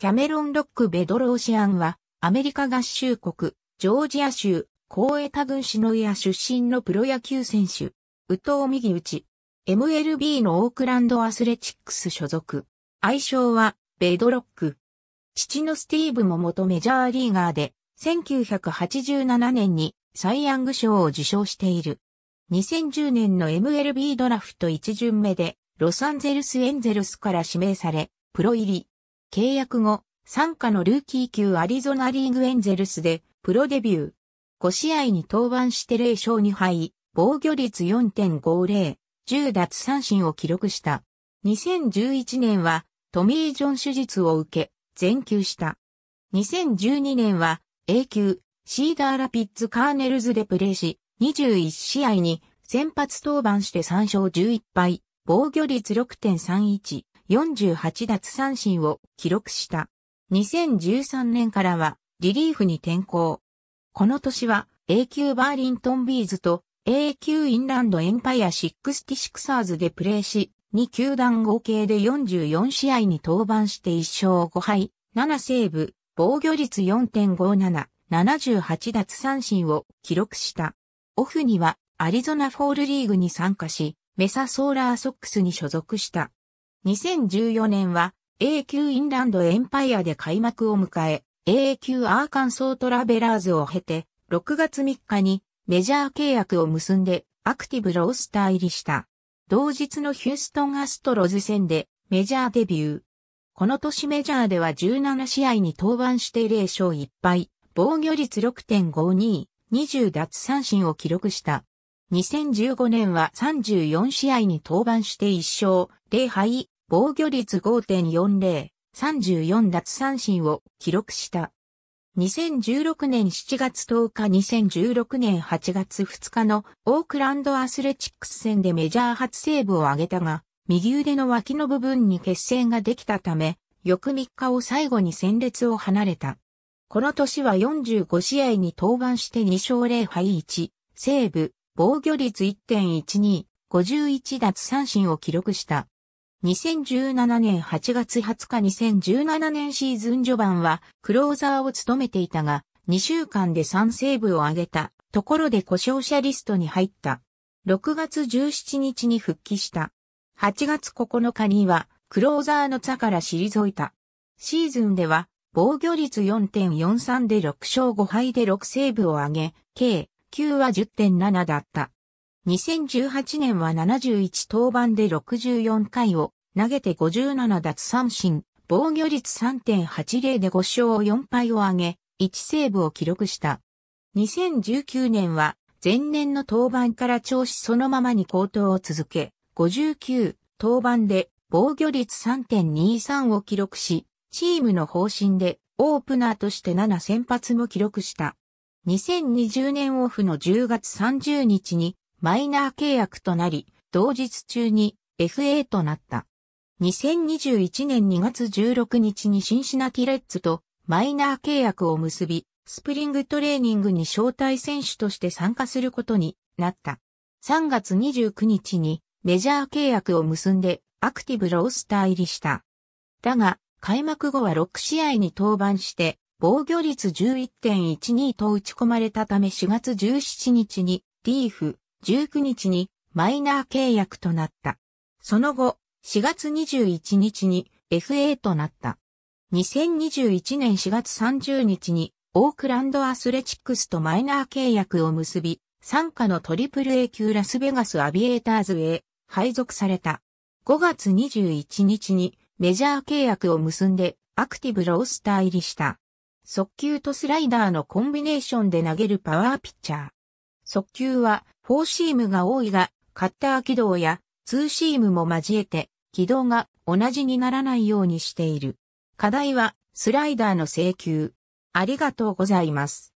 キャメロン・ロック・ベドローシアンは、アメリカ合衆国、ジョージア州、コーエタ郡シノイア出身のプロ野球選手、宇藤右打ち、MLB のオークランドアスレチックス所属。愛称は、ベドロック。父のスティーブも元メジャーリーガーで、1987年にサイ・ヤング賞を受賞している。2010年の MLB ドラフト1巡目で、ロサンゼルス・エンゼルスから指名され、プロ入り。契約後、参加のルーキー級アリゾナリーグエンゼルスでプロデビュー。5試合に登板して0勝2敗、防御率4.50、10奪三振を記録した。2011年はトミー・ジョン手術を受け、全休した。2012年は A 級シーダーラピッツ・カーネルズでプレーし、21試合に先発登板して3勝11敗、防御率6.31、48奪三振を記録した。2013年からはリリーフに転向。この年は A 級バーリントンビーズと A 級インランドエンパイア6 6サーズでプレーし、2球団合計で44試合に登板して1勝5敗、7セーブ、防御率4.57、78奪三振を記録した。オフにはアリゾナフォールリーグに参加し、メサソーラーソックスに所属した。2014年は A 級インランドエンパイアで開幕を迎え、A 級アーカンソートラベラーズを経て、6月3日にメジャー契約を結んでアクティブロースター入りした。同日のヒューストンアストロズ戦でメジャーデビュー。この年メジャーでは17試合に登板して0勝1敗、防御率6.52、20奪三振を記録した。2015年は34試合に登板して1勝、0敗、防御率5.40、34奪三振を記録した。2016年7月10日2016年8月2日のオークランドアスレチックス戦でメジャー初セーブを挙げたが、右腕の脇の部分に血栓ができたため、翌3日を最後に戦列を離れた。この年は45試合に登板して2勝0敗1、セーブ、防御率1.12、51奪三振を記録した。2017年8月20日2017年シーズン序盤はクローザーを務めていたが、2週間で3セーブを挙げたところで故障者リストに入った。6月17日に復帰した。8月9日にはクローザーの座から退いた。シーズンでは防御率4.43で6勝5敗で6セーブを挙げ、計球は10.7だった。2018年は71登板で64回を投げて57奪三振、防御率3.80で5勝4敗を挙げ、1セーブを記録した。2019年は前年の登板から調子そのままに高騰を続け、59登板で防御率3.23を記録し、チームの方針でオープナーとして7先発も記録した。2020年オフの10月30日にマイナー契約となり、同日中に FA となった。2021年2月16日にシンシナティレッツとマイナー契約を結び、スプリングトレーニングに招待選手として参加することになった。3月29日にメジャー契約を結んでアクティブロースター入りした。だが、開幕後は6試合に登板して防御率11.12と打ち込まれたため4月17日にリーフ、19日にマイナー契約となった。その後、4月21日に FA となった。2021年4月30日にオークランドアスレチックスとマイナー契約を結び、参加のトリプル A 級ラスベガスアビエーターズへ配属された。5月21日にメジャー契約を結んでアクティブロースター入りした。速球とスライダーのコンビネーションで投げるパワーピッチャー。速球はフォーシームが多いが、カッター軌道やツーシームも交えて軌道が同じにならないようにしている。課題はスライダーの請求。ありがとうございます。